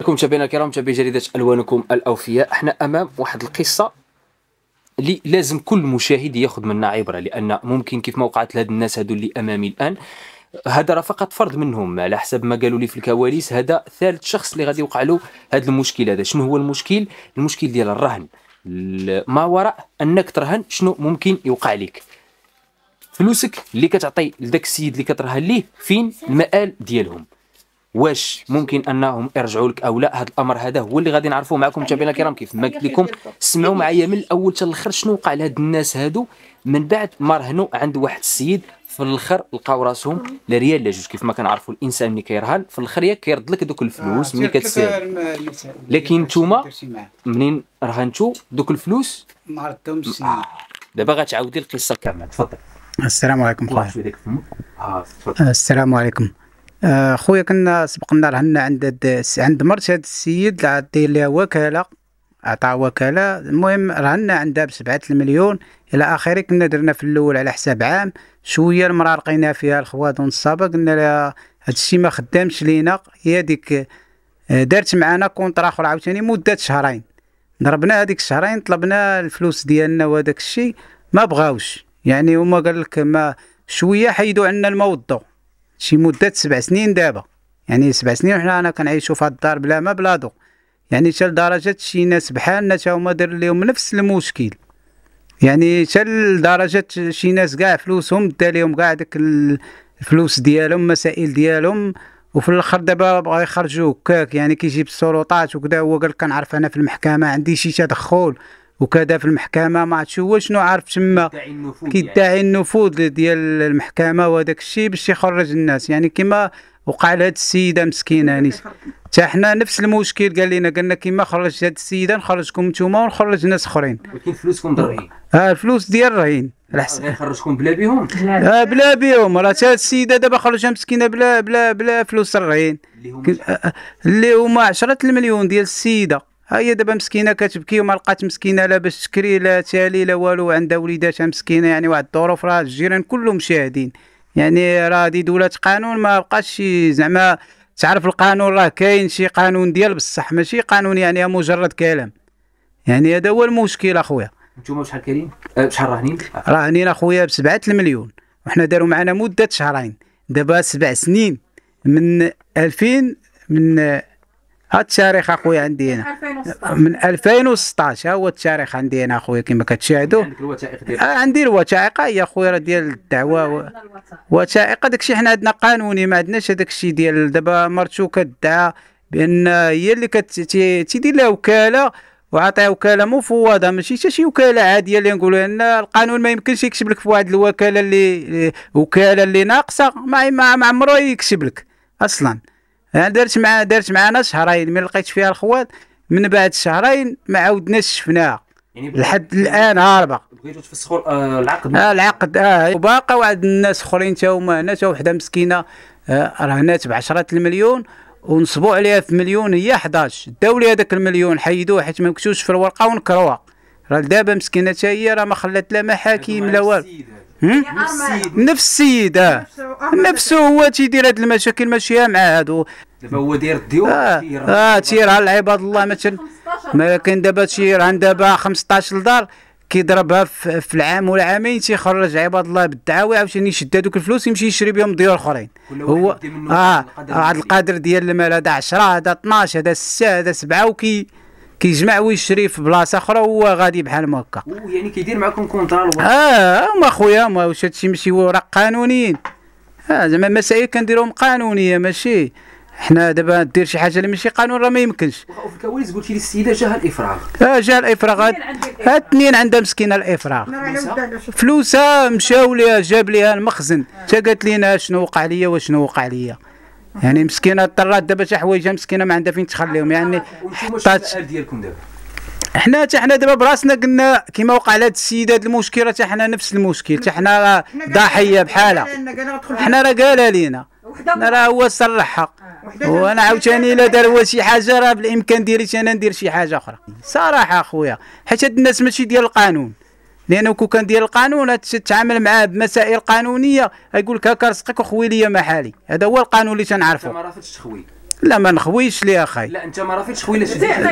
لكم متابعينا الكرام متابعي جريده الوانكم الاوفياء احنا امام واحد القصه اللي لازم كل مشاهد ياخذ منها عبره لان ممكن كيف ما وقعت لهاد الناس هادو اللي امامي الان هذا راه فقط فرد منهم على حسب ما قالوا لي في الكواليس هذا ثالث شخص اللي غادي يوقع له هذا المشكل هذا شنو هو المشكل المشكل ديال الرهن ما وراء انك ترهن شنو ممكن يوقع لك فلوسك اللي كتعطي لذاك السيد اللي كترهن ليه فين المآل ديالهم واش ممكن انهم يرجعوا لك او لا هذا الامر هذا هو اللي غادي نعرفوه معكم متابعينا الكرام كيف ما قلت لكم سمعوا إيه. معايا من الاول حتى الاخر شنو وقع لهاد الناس هادو من بعد ما رهنوا عند واحد السيد في الاخر لقاو راسهم لا ريال لا جوج كيف ما كنعرفوا الانسان ملي كيرهن في الاخر ياك كيرد لك دوك الفلوس آه، ملي كتسير لكن نتوما منين رهنتوا دوك الفلوس ما ردتهمش آه. دابا غتعاودي القصه كامله تفضل السلام عليكم خويا آه، السلام عليكم آه، خويا كنا سبقنا رهنا عند عند مرت هاد السيد عطي داير ليها وكاله عطا وكاله المهم رهنا عندها بسبعة المليون الى اخره كنا درنا في الاول على حساب عام شويه المراه لقينا فيها الخواد ونصابه قلنا لها الشيء ما خدامش لينا هي ديك آه، دارت معانا كونطرا اخر عاوتاني مده شهرين ضربنا هذيك الشهرين طلبنا الفلوس ديالنا وهذاك الشيء ما بغاوش يعني هما قال لك ما شويه حيدوا عنا الموضوع شي مده سبع سنين دابا يعني سبع سنين وحنا انا كنعيشو في هاد الدار بلا ما بلا ضو يعني حتى لدرجه شي ناس بحالنا تا هما دار ليهم نفس المشكل يعني حتى لدرجه شي ناس كاع فلوسهم دا ليهم كاع داك الفلوس ديالهم مسائل ديالهم وفي الاخر دابا بغا يخرجوك هكاك يعني كيجيب السلطات وكذا هو قال كنعرف انا في المحكمه عندي شي تدخل وكذا في المحكمه ما عرفتش هو شنو عارف تما كيدعي يعني. النفوذ ديال المحكمه وهذاك الشيء باش يخرج الناس يعني كما وقع لهاد السيده مسكينه يعني حتى حنا نفس المشكل قال لنا قالنا كيما خرج هاد السيده نخرجكم نتوما ونخرج ناس اخرين ولكن فلوسكم ضرين اه الفلوس ديال الرهين حسب يخرجكم آه، بلا بيهم اه بلا بيهم راه حتى السيده دابا خرجها مسكينه بلا بلا بلا فلوس الرهين اللي هما 10 آه، آه، المليون ديال السيده ها هي دابا مسكينه كتبكي وما لقات مسكينه لا باش تكري لا تالي لا والو عندها وليداتها مسكينه يعني واحد الظروف راه الجيران كلهم شاهدين يعني راه هذه دوله قانون ما بقاش زعما تعرف القانون راه كاين شي قانون ديال بصح ماشي قانون يعني مجرد كلام يعني هذا هو المشكل اخويا نتوما شحال كاينين آه، شحال راهنين راهنين اخويا ب 7 المليون وحنا داروا معنا مده شهرين دابا سبع سنين من 2000 من هاد التاريخ اخويا عندي هنا من 2016 ها هو التاريخ عندي هنا اخويا كما كتشاهدوا عندك الوثائق ديالك آه، عندي الوثائق هي اخويا راه ديال الدعوه وثائق داكشي حنا عندنا قانوني ما عندناش داكشي ديال دابا مرتو كدعى بان هي اللي كتدير لها وكاله وعطيها وكاله مفوضه ماشي حتى شي وكاله عاديه اللي نقولوا ان القانون ما يمكنش يكتب لك في واحد الوكاله اللي وكاله اللي ناقصه ما ما عمره يكتب لك اصلا درت مع درت معنا شهرين ملي لقيت فيها الخوات من بعد شهرين ما عاودناش شفناها يعني لحد الان هاربه بغيتو تفسخوا آه، العقد اه العقد اه وباقى واحد الناس اخرين تا هما هنا تا وحده مسكينه آه رهنات ب 10 المليون ونصبوا عليها في مليون هي 11 داو لي هذاك المليون حيدوه حيت ما مكتوش في الورقه ونكروها راه دابا مسكينه حتى هي راه ما خلات لا محاكم لا والو نفس السيد اه نفسه هو تيدير هاد المشاكل ماشي مع هادو دابا هو داير الديوان اه, آه تير على العباد الله مثلا ما كاين دابا تير عند دابا 15 دار كيضربها في العام ولا عامين تيخرج عباد الله بالدعاوي عاوتاني يشد هذوك الفلوس يمشي يشري بهم ديور اخرين هو اه هذا القدر ديال المال هذا 10 هذا 12 هذا 6 هذا 7 وكي كيجمع ويشري في بلاصه اخرى وهو غادي بحال هكا يعني كيدير معكم كونترا اه هما خويا ما واش هادشي ماشي راه قانونيين اه زعما المسائل كنديروهم قانونيه ماشي حنا دابا دير شي حاجه اللي ماشي قانون راه ما يمكنش في الكواليس قلتي لي السيده جاها الافراغ اه جاها الافراغ اثنين عندها مسكينه الافراغ فلوسها مشاو ليها جاب ليها المخزن تا قالت لينا شنو وقع ليا وشنو وقع ليا يعني مسكينه طلعت دابا شي حوايجها مسكينه ما عندها فين تخليهم يعني حطات آه، آه، ديالكم دابا حنا حتى حنا دابا براسنا قلنا كما وقع لهاد السيده هاد المشكل حتى حنا نفس المشكل حتى حنا ضحيه بحالها حنا راه قالها لينا راه هو صلحها آه، وانا عاوتاني الا دار هو شي حاجه راه بالامكان ديالي انا ندير شي حاجه اخرى صراحه اخويا حيت هاد الناس ماشي ديال القانون لانه كون كان ديال القانون تتعامل معاه بمسائل قانونيه يقول لك هكا رزقك وخوي لي محالي هذا هو القانون اللي تنعرفه ما رافضش تخوي لا ما نخويش لي اخاي لا انت ما رافضش خوي لا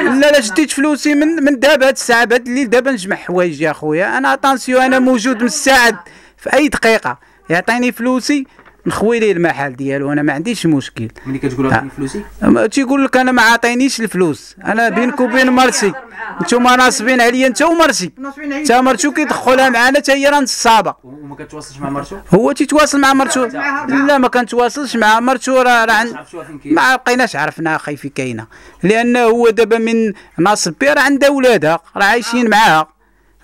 لا لا شديت فلوسي من من دابا هاد الساعه بهاد الليل دابا نجمع حوايج يا خويا انا اتونسيون انا موجود الساعه في اي دقيقه يعطيني فلوسي نخوي ليه المحل ديالو انا ما عنديش مشكل ملي كتقول عطيني فلوسي تيقول لك انا ما عاطينيش الفلوس انا بينك وبين مرسي نتوما ناصبين عليا انت ومرتي انت مرتو كيدخلها معنا حتى هي راه نصابه وما كتواصلش مع مرتو هو تيتواصل مع مرتو لا ما كنتواصلش مع مرتو راه راه ما بقيناش عرفنا اخي في كاينه لانه هو دابا من ناصب بي راه عندها ولادها راه عايشين آه. معاها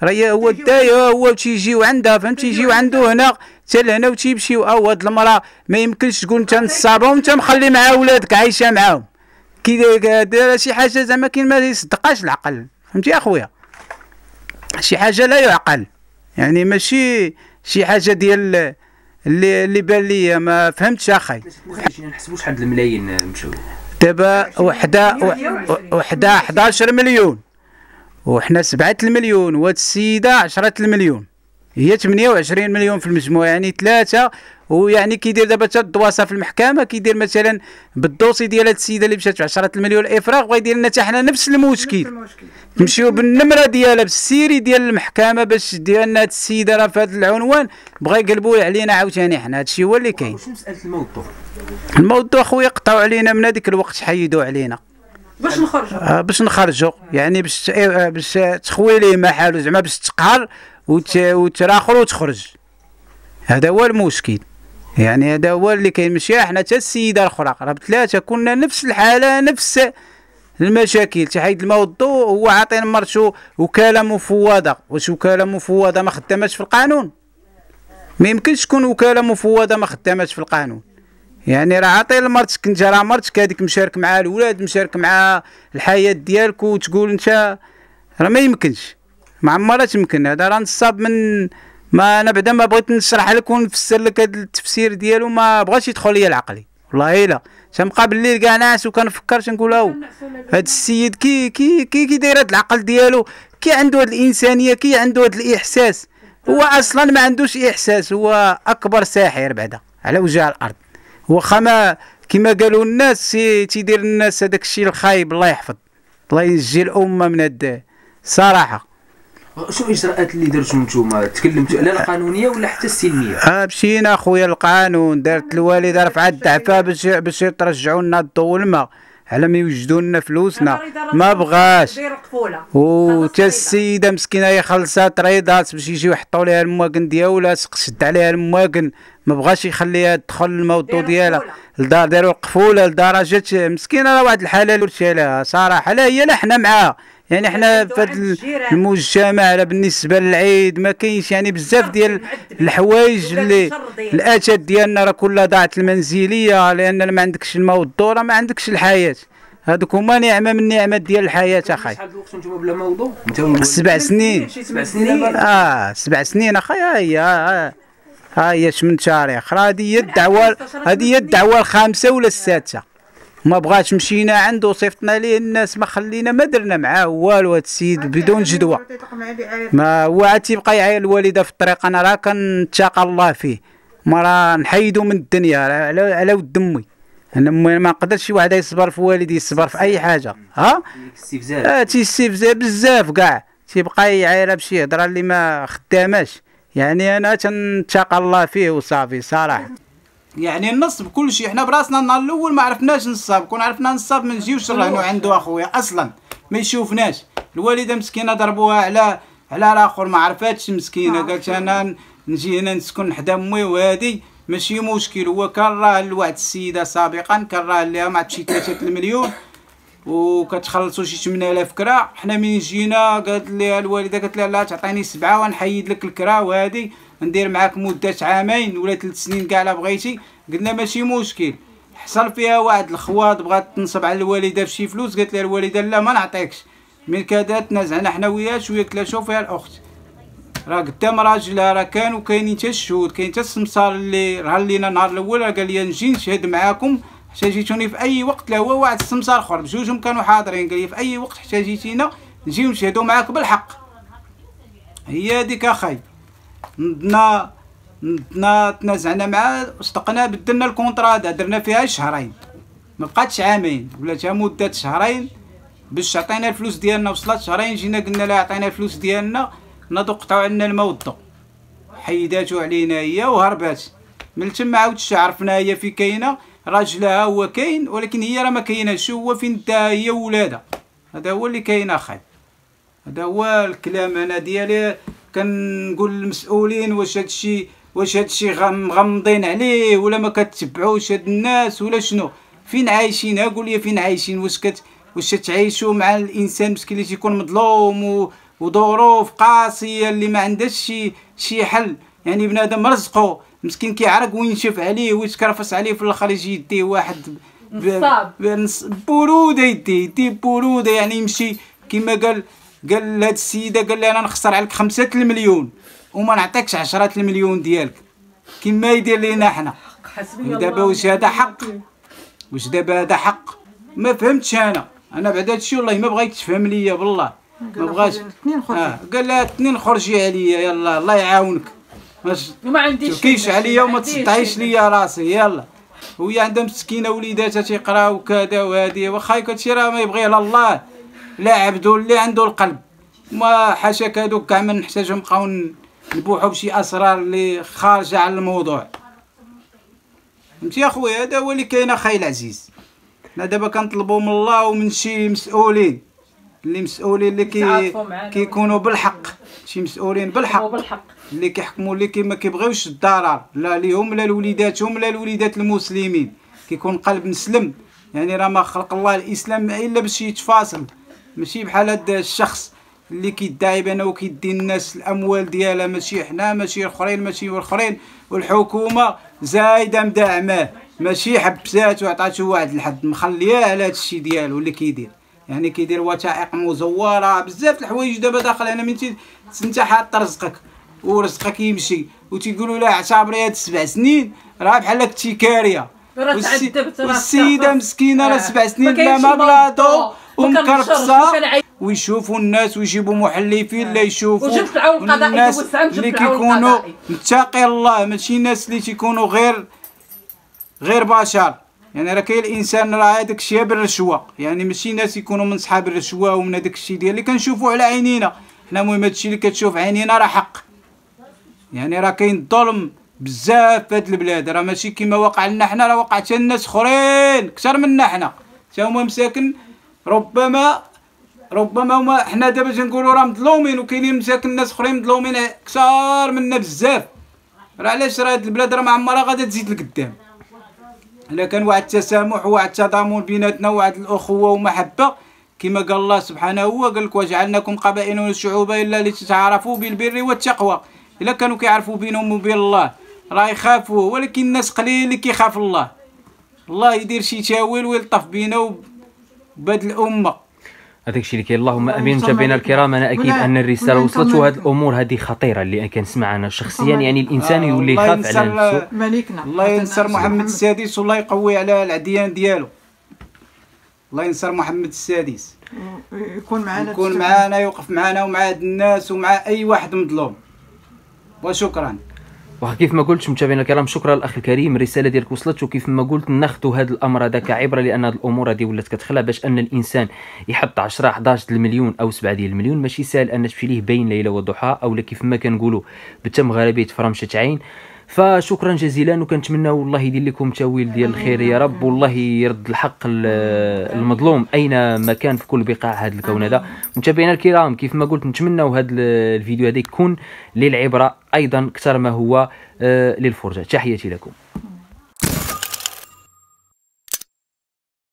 راه هو دايا هو تيجيو عندها فهمت تيجيو عنده هنا حتى لهنا وتيمشيو اه هاد المراه ما يمكنش تقول انت نصابه وانت مخلي مع ولادك عايشه معاهم كي دايره شي حاجه زعما كاين ما يصدقاش العقل فهمتي اخويا شي حاجه لا يعقل يعني ماشي شي حاجه ديال اللي اللي بان ليا ما فهمتش اخي ما يعني نحسبوش شحال الملايين آه، مشاو دابا وحده وحده 11 مليون وحنا 7 المليون وهاد السيده 10 المليون هي 28 مليون في المجموع يعني ثلاثه ويعني كيدير دابا حتى الدواسه في المحكمه كيدير مثلا بالدوسي ديال هاد السيده اللي مشات 10 المليون افراغ بغا يدير لنا حتى حنا نفس المشكل نمشيو بالنمره ديالها بالسيري ديال المحكمه باش ديالنا هاد السيده راه في هاد العنوان بغا يقلبوا علينا عاوتاني حنا هادشي هو اللي كاين واش مساله الموضوع الموضوع خويا قطعوا علينا من هذيك الوقت حيدوا علينا باش نخرجوا آه، باش نخرجوا يعني باش آه، آه، باش تخوي ليه محالو زعما باش تقهر وتراخر وتخرج هذا هو المشكل يعني هذا هو اللي كاين ماشي آه، حنا حتى السيده الاخرى راه بثلاثه كنا نفس الحاله نفس المشاكل تحيد والضوء هو عاطين مرتو وكاله مفوضه واش وكاله مفوضه ما خدامتش في القانون ما يمكنش تكون وكاله مفوضه ما خدامتش في القانون يعني راه عاطي لمرتك انت راه مرتك هذيك مشارك مع الولاد مشارك مع الحياه ديالك وتقول انت راه ما يمكنش ما عمرها تمكن هذا راه نصاب من ما انا بعدا ما بغيت نشرح لك ونفسر لك هذا التفسير ديالو ما بغاش يدخل ليا العقلي والله الا تنبقى بالليل كاع ناعس وكنفكر تنقول هاو هاد السيد كي كي كي كي داير هاد العقل ديالو كي عنده هاد الانسانيه كي عنده هاد الاحساس هو اصلا ما عندوش احساس هو اكبر ساحر بعدا على وجه الارض هو ما كما قالوا الناس تيدير الناس هذاك الشيء الخايب الله يحفظ الله ينجي الامه من هاد صراحه شو الاجراءات اللي درتو نتوما تكلمتوا على القانونيه ولا حتى السلميه اه مشينا اخويا القانون دارت الوالده رفعت الدعفه باش باش يرجعوا لنا الضوء والماء على ما يوجدوا لنا فلوسنا ما بغاش وتا السيده مسكينه هي خلصات ريضات باش يجيو يحطوا لها المواكن ديالها شد عليها المواكن ما بغاش يخليها تدخل الموضوع ديالها لدار داروا قفوله لدرجه مسكينه راه واحد الحاله اللي لها صراحه لا هي لا حنا معاها يعني حنا في المجتمع بالنسبه للعيد ما كاينش يعني بزاف ديال الحوايج اللي الاثاث ديالنا راه كلها ضاعت المنزليه لان ما عندكش الماء والضوء ما عندكش الحياه هذوك هما نعمه من النعمات ديال الحياه اخاي شحال الوقت بلا سبع سنين سبع سنين اه سبع سنين اخاي ها آه، هي ها آه، آه. هي 8 تاريخ راه هذه هي الدعوه هذه هي الدعوه الخامسه ولا السادسه ما بغاش مشينا عنده وصيفطنا ليه الناس ما خلينا ما درنا معاه والو هاد السيد بدون جدوى ما هو عاد تيبقى يعاير الوالده في الطريق انا راه كنتاقى الله فيه ما راه نحيدو من الدنيا على على ود امي انا ما نقدرش شي واحد يصبر في والدي يصبر في اي حاجه ها استفزاز اه تيستفزا بزاف كاع تيبقى يعايرها بشي هضره اللي ما خداماش يعني انا تنتاقى الله فيه وصافي صراحه يعني النص بكل شيء حنا براسنا النهار الاول ما عرفناش نصاب كون عرفنا نصاب ما نجيوش نراهنوا عنده اخويا اصلا ما يشوفناش الوالده مسكينه ضربوها على على الاخر ما عرفاتش مسكينه قالت انا نجي هنا نسكن حدا امي وهادي ماشي مشكل هو كان راه لواحد السيده سابقا كان راه ليها مع شي 3 المليون وكتخلصوا شي 8000 كرا حنا من جينا قالت لي الوالده قالت لها لا تعطيني سبعه ونحيد لك الكرا وهادي ندير معاك مده عامين ولا ثلاث سنين كاع لا بغيتي قلنا ماشي مشكل حصل فيها واحد الخواط بغات تنصب على الوالده بشي فلوس قالت لها الوالده لا ما نعطيكش من كذا تنازعنا حنا وياها شويه تلاشوا فيها الاخت راه قدام راجلها راه كانوا كاينين حتى الشهود كاين حتى السمسار اللي راه لينا النهار الاول قال لي نجي نشهد معاكم احتاجيتوني في اي وقت لا هو واحد السمسار اخر بجوجهم كانوا حاضرين قال لي في اي وقت احتاجيتينا نجيو نشهدوا معاك بالحق هي هذيك اخاي نضنا نضنا تنازعنا معاه وصدقنا بدلنا الكونترا درنا فيها شهرين ما بقاتش عامين ولاتها مده شهرين باش عطينا الفلوس ديالنا وصلت شهرين جينا قلنا لها عطينا الفلوس ديالنا نادو قطعوا عنا الماء والضو حيداتو علينا هي وهربات من تما عاودتش عرفنا هي في كاينه راجلها هو كاين ولكن هي راه ما كايناش هو فين داها هي ولادها هذا هو اللي كاين اخي هذا هو الكلام انا ديالي كنقول للمسؤولين واش هادشي واش هادشي مغمضين عليه ولا ما كتبعوش هاد الناس ولا شنو فين عايشين ها قول لي فين عايشين واش كت واش تعيشوا مع الانسان مسكين اللي تيكون مظلوم و... وظروف قاسيه اللي ما عندهاش شي شي حل يعني بنادم رزقه مسكين كيعرق وينشف عليه ويتكرفس عليه في يجي يديه واحد نصاب بروده يديه يديه بروده يعني يمشي كما قال قال لهاد السيده قال لها انا نخسر عليك خمسة المليون وما نعطيكش عشرة المليون ديالك كما يدير لينا حنا دابا واش هذا حق واش دابا هذا حق ما فهمتش انا انا بعد هادشي والله ما بغيت تفهم ليا بالله ما بغاش آه، قال لها اثنين خرجي عليا يلا الله يعاونك ما عنديش كيش عليا وما تصدعيش ليا راسي يلا وهي عندها مسكينه وليداتها تيقراو وكذا وهذه واخا هادشي راه ما يبغيه الله لا عبدو اللي عنده القلب ما حاشاك هذوك كاع ما نحتاجهم بقاو نبوحوا بشي اسرار اللي خارجه على الموضوع فهمتي اخويا هذا هو اللي كاين اخاي العزيز انا دابا كنطلبوا من الله ومن شي مسؤولين اللي مسؤولين اللي كي كيكونوا بالحق شي مسؤولين بالحق اللي كيحكموا اللي كي ما كيبغيوش الضرر لا ليهم لا لوليداتهم لا لوليدات المسلمين كيكون قلب مسلم يعني راه ما خلق الله الاسلام الا باش يتفاصل ماشي بحال هذا الشخص اللي كيدعي بانه كيدي الناس الاموال ديالها ماشي حنا ماشي الاخرين ماشي الاخرين والحكومه زايده مدعماه ماشي حبسات وعطاته واحد الحد مخلياه على هادشي ديالو اللي كيدير يعني كيدير وثائق مزوره بزاف الحوايج دابا داخل انا من انت حاط رزقك ورزقك يمشي وتيقولوا لها اعتبري هاد سبع سنين راه بحال كنتي كاريه السيده مسكينه راه سبع آه. سنين لا ما بلاطو ومكرقصه ويشوفوا الناس ويجيبوا محلفين لا آه. يشوفوا وجبت العون القضائي الناس اللي كيكونوا متقي الله ماشي الناس اللي تيكونوا غير غير بشر يعني راه كاين الانسان راه هذاك الشيء بالرشوه يعني ماشي ناس يكونوا من صحاب الرشوه ومن هذاك الشيء ديال اللي كنشوفوه على عينينا حنا المهم هذا الشيء اللي كتشوف عينينا راه حق يعني راه كاين الظلم بزاف في هاد البلاد راه ماشي كيما وقع لنا حنا راه وقع حتى الناس اخرين اكثر منا حنا حتى هما مساكن ربما ربما هما حنا دابا تنقولوا راه مظلومين وكاينين مساكن الناس اخرين مظلومين كثار منا بزاف راه علاش راه هاد البلاد راه ما عمرها غادا تزيد لقدام الا كان واحد التسامح وواحد التضامن بيناتنا وواحد الاخوه ومحبه كما قال الله سبحانه هو قال لك وجعلناكم قبائل وشعوبا الا لتتعارفوا بالبر والتقوى الا كانوا كيعرفوا بينهم وبين الله راه يخافوا ولكن الناس قليل اللي كيخاف الله الله يدير شي تاويل ويلطف بينا بهذه الامه هذاك الشيء اللي كاين اللهم امين متابعينا الكرام انا اكيد ان الرساله وصلت وهذه الامور هذه خطيره اللي كنسمع انا شخصيا يعني الانسان يولي يخاف على نفسه ملكنا الله ينصر محمد السادس والله يقوي على العديان ديالو الله ينصر محمد السادس يكون معنا يكون معنا يوقف معنا ومع هاد الناس ومع اي واحد مظلوم وشكرا وكيف ما قلت متابعينا الكرام شكرا الاخ الكريم الرساله ديالك وصلت وكيف ما قلت ناخذوا هذا الامر هذا كعبره لان هذه الامور هذه ولات كتخلع باش ان الانسان يحط 10 11 المليون او 7 ديال المليون ماشي ساهل ان تمشي ليه بين ليله وضحى اولا كيف ما كنقولوا بالتم غربيه فرمشه عين فشكرا جزيلا وكنتمنى والله يدير لكم تاويل ديال الخير يا رب والله يرد الحق المظلوم اين ما كان في كل بقاع هذا الكون هذا متابعينا الكرام كيف ما قلت نتمناو هذا الفيديو هذا يكون للعبره ايضا اكثر ما هو آه، للفرجه تحياتي لكم